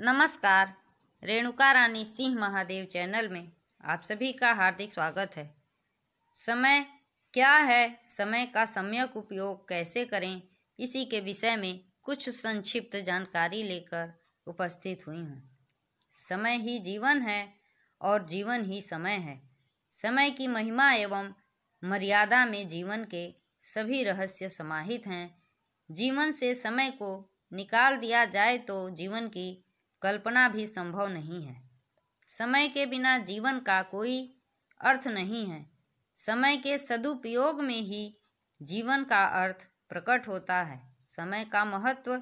नमस्कार रेणुका रानी सिंह महादेव चैनल में आप सभी का हार्दिक स्वागत है समय क्या है समय का सम्यक उपयोग कैसे करें इसी के विषय में कुछ संक्षिप्त जानकारी लेकर उपस्थित हुई हूँ समय ही जीवन है और जीवन ही समय है समय की महिमा एवं मर्यादा में जीवन के सभी रहस्य समाहित हैं जीवन से समय को निकाल दिया जाए तो जीवन की कल्पना भी संभव नहीं है समय के बिना जीवन का कोई अर्थ नहीं है समय के सदुपयोग में ही जीवन का अर्थ प्रकट होता है समय का महत्व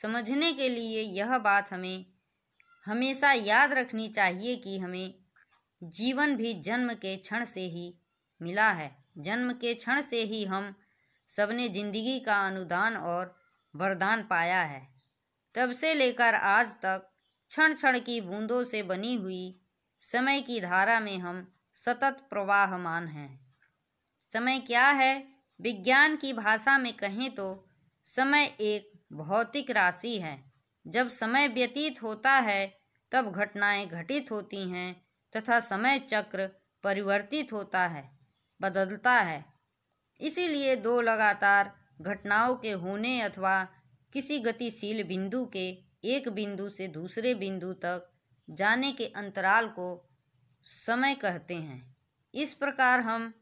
समझने के लिए यह बात हमें हमेशा याद रखनी चाहिए कि हमें जीवन भी जन्म के क्षण से ही मिला है जन्म के क्षण से ही हम सबने जिंदगी का अनुदान और वरदान पाया है तब से लेकर आज तक क्षण क्षण की बूंदों से बनी हुई समय की धारा में हम सतत प्रवाहमान हैं समय क्या है विज्ञान की भाषा में कहें तो समय एक भौतिक राशि है जब समय व्यतीत होता है तब घटनाएं घटित होती हैं तथा समय चक्र परिवर्तित होता है बदलता है इसीलिए दो लगातार घटनाओं के होने अथवा किसी गतिशील बिंदु के एक बिंदु से दूसरे बिंदु तक जाने के अंतराल को समय कहते हैं इस प्रकार हम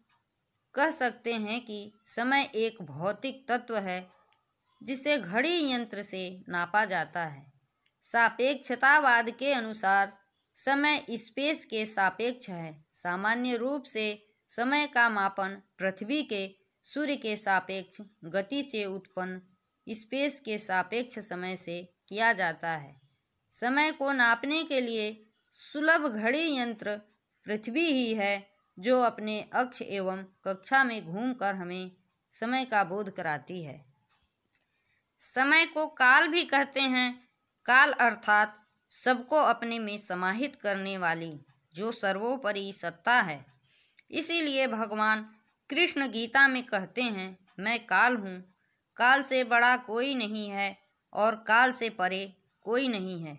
कह सकते हैं कि समय एक भौतिक तत्व है जिसे घड़ी यंत्र से नापा जाता है सापेक्षतावाद के अनुसार समय स्पेस के सापेक्ष है सामान्य रूप से समय का मापन पृथ्वी के सूर्य के सापेक्ष गति से उत्पन्न स्पेस के सापेक्ष समय से किया जाता है समय को नापने के लिए सुलभ घड़ी यंत्र पृथ्वी ही है जो अपने अक्ष एवं कक्षा में घूमकर हमें समय का बोध कराती है समय को काल भी कहते हैं काल अर्थात सबको अपने में समाहित करने वाली जो सर्वोपरि सत्ता है इसीलिए भगवान कृष्ण गीता में कहते हैं मैं काल हूँ काल से बड़ा कोई नहीं है और काल से परे कोई नहीं है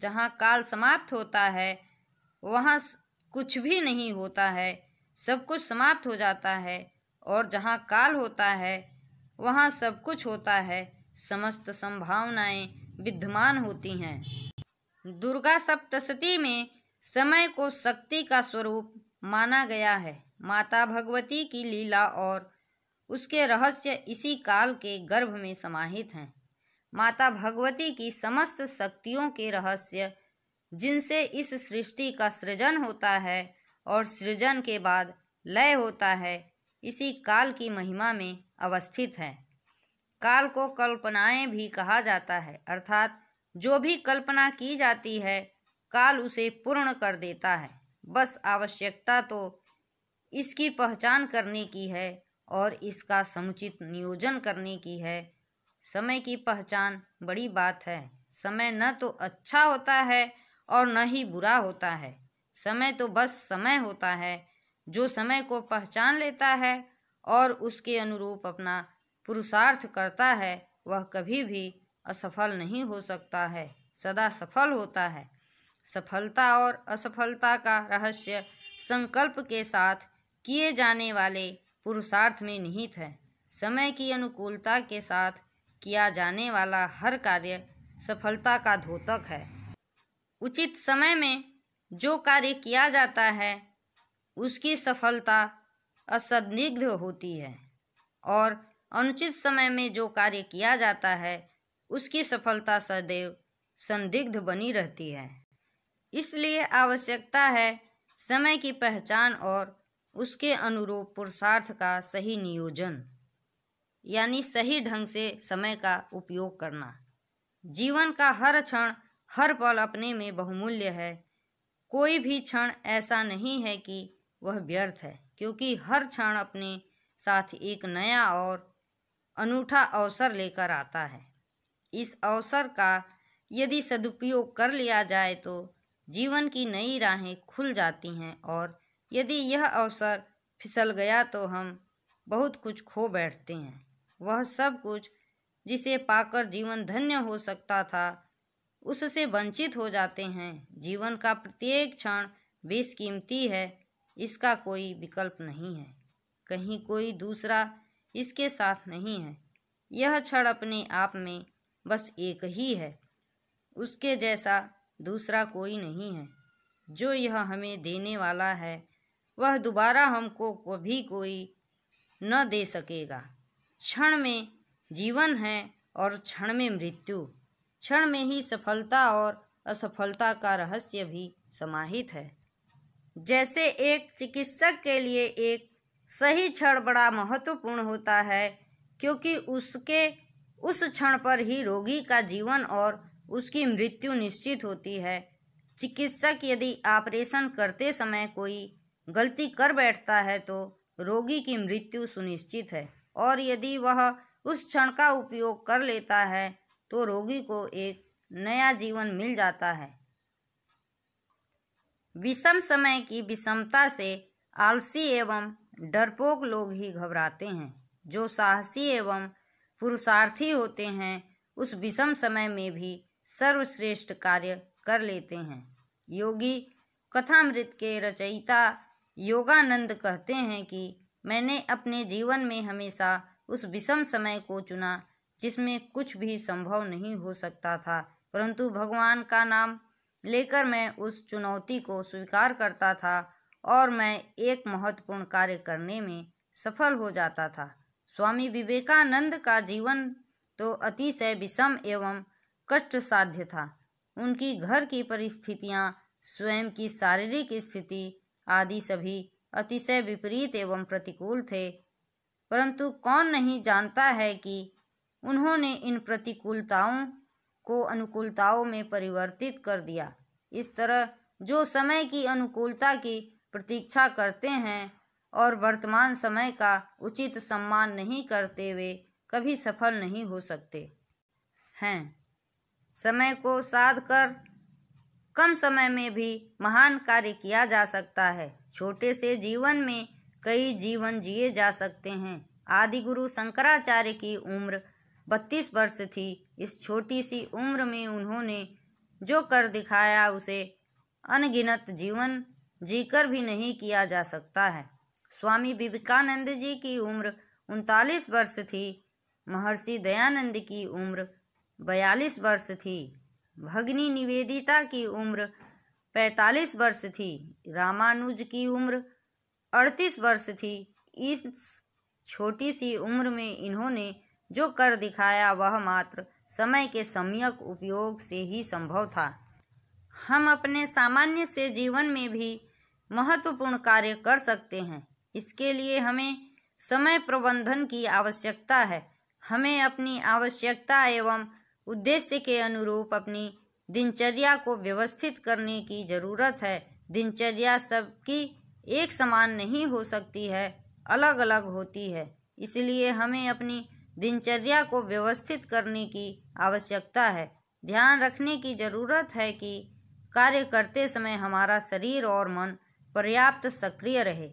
जहाँ काल समाप्त होता है वहाँ कुछ भी नहीं होता है सब कुछ समाप्त हो जाता है और जहाँ काल होता है वहाँ सब कुछ होता है समस्त संभावनाएं विद्यमान होती हैं दुर्गा सप्तशती में समय को शक्ति का स्वरूप माना गया है माता भगवती की लीला और उसके रहस्य इसी काल के गर्भ में समाहित हैं माता भगवती की समस्त शक्तियों के रहस्य जिनसे इस सृष्टि का सृजन होता है और सृजन के बाद लय होता है इसी काल की महिमा में अवस्थित है काल को कल्पनाएं भी कहा जाता है अर्थात जो भी कल्पना की जाती है काल उसे पूर्ण कर देता है बस आवश्यकता तो इसकी पहचान करने की है और इसका समुचित नियोजन करने की है समय की पहचान बड़ी बात है समय न तो अच्छा होता है और न ही बुरा होता है समय तो बस समय होता है जो समय को पहचान लेता है और उसके अनुरूप अपना पुरुषार्थ करता है वह कभी भी असफल नहीं हो सकता है सदा सफल होता है सफलता और असफलता का रहस्य संकल्प के साथ किए जाने वाले पुरुषार्थ में निहित है समय की अनुकूलता के साथ किया जाने वाला हर कार्य सफलता का धोतक है उचित समय में जो कार्य किया जाता है उसकी सफलता असंदिग्ध होती है और अनुचित समय में जो कार्य किया जाता है उसकी सफलता सदैव संदिग्ध बनी रहती है इसलिए आवश्यकता है समय की पहचान और उसके अनुरूप पुरुषार्थ का सही नियोजन यानी सही ढंग से समय का उपयोग करना जीवन का हर क्षण हर पल अपने में बहुमूल्य है कोई भी क्षण ऐसा नहीं है कि वह व्यर्थ है क्योंकि हर क्षण अपने साथ एक नया और अनूठा अवसर लेकर आता है इस अवसर का यदि सदुपयोग कर लिया जाए तो जीवन की नई राहें खुल जाती हैं और यदि यह अवसर फिसल गया तो हम बहुत कुछ खो बैठते हैं वह सब कुछ जिसे पाकर जीवन धन्य हो सकता था उससे वंचित हो जाते हैं जीवन का प्रत्येक क्षण बेशकीमती है इसका कोई विकल्प नहीं है कहीं कोई दूसरा इसके साथ नहीं है यह क्षण अपने आप में बस एक ही है उसके जैसा दूसरा कोई नहीं है जो यह हमें देने वाला है वह दोबारा हमको कभी कोई न दे सकेगा क्षण में जीवन है और क्षण में मृत्यु क्षण में ही सफलता और असफलता का रहस्य भी समाहित है जैसे एक चिकित्सक के लिए एक सही क्षण बड़ा महत्वपूर्ण होता है क्योंकि उसके उस क्षण पर ही रोगी का जीवन और उसकी मृत्यु निश्चित होती है चिकित्सक यदि ऑपरेशन करते समय कोई गलती कर बैठता है तो रोगी की मृत्यु सुनिश्चित है और यदि वह उस क्षण का उपयोग कर लेता है तो रोगी को एक नया जीवन मिल जाता है विषम समय की विषमता से आलसी एवं डरपोक लोग ही घबराते हैं जो साहसी एवं पुरुषार्थी होते हैं उस विषम समय में भी सर्वश्रेष्ठ कार्य कर लेते हैं योगी कथामृत के रचयिता योगानंद कहते हैं कि मैंने अपने जीवन में हमेशा उस विषम समय को चुना जिसमें कुछ भी संभव नहीं हो सकता था परंतु भगवान का नाम लेकर मैं उस चुनौती को स्वीकार करता था और मैं एक महत्वपूर्ण कार्य करने में सफल हो जाता था स्वामी विवेकानंद का जीवन तो अतिशय विषम एवं कष्ट साध्य था उनकी घर की परिस्थितियाँ स्वयं की शारीरिक स्थिति आदि सभी अतिशय विपरीत एवं प्रतिकूल थे परंतु कौन नहीं जानता है कि उन्होंने इन प्रतिकूलताओं को अनुकूलताओं में परिवर्तित कर दिया इस तरह जो समय की अनुकूलता की प्रतीक्षा करते हैं और वर्तमान समय का उचित सम्मान नहीं करते वे कभी सफल नहीं हो सकते हैं समय को साध कर कम समय में भी महान कार्य किया जा सकता है छोटे से जीवन में कई जीवन जिए जा सकते हैं आदि गुरु शंकराचार्य की उम्र बत्तीस वर्ष थी इस छोटी सी उम्र में उन्होंने जो कर दिखाया उसे अनगिनत जीवन जीकर भी नहीं किया जा सकता है स्वामी विवेकानंद जी की उम्र उनतालीस वर्ष थी महर्षि दयानंद की उम्र बयालीस वर्ष थी भगनी निवेदिता की उम्र 45 वर्ष थी रामानुज की उम्र 38 वर्ष थी इस छोटी सी उम्र में इन्होंने जो कर दिखाया वह मात्र समय के सम्यक उपयोग से ही संभव था हम अपने सामान्य से जीवन में भी महत्वपूर्ण कार्य कर सकते हैं इसके लिए हमें समय प्रबंधन की आवश्यकता है हमें अपनी आवश्यकता एवं उद्देश्य के अनुरूप अपनी दिनचर्या को व्यवस्थित करने की ज़रूरत है दिनचर्या सबकी एक समान नहीं हो सकती है अलग अलग होती है इसलिए हमें अपनी दिनचर्या को व्यवस्थित करने की आवश्यकता है ध्यान रखने की ज़रूरत है कि कार्य करते समय हमारा शरीर और मन पर्याप्त सक्रिय रहे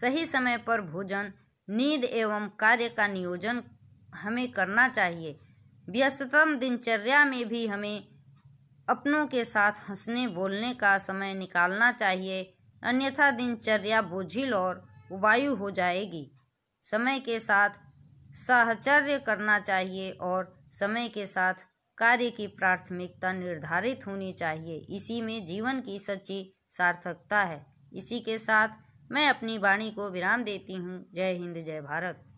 सही समय पर भोजन नींद एवं कार्य का नियोजन हमें करना चाहिए व्यस्तम दिनचर्या में भी हमें अपनों के साथ हंसने बोलने का समय निकालना चाहिए अन्यथा दिनचर्या बोझिल और वायु हो जाएगी समय के साथ साहचर्य करना चाहिए और समय के साथ कार्य की प्राथमिकता निर्धारित होनी चाहिए इसी में जीवन की सच्ची सार्थकता है इसी के साथ मैं अपनी वाणी को विराम देती हूँ जय हिंद जय भारत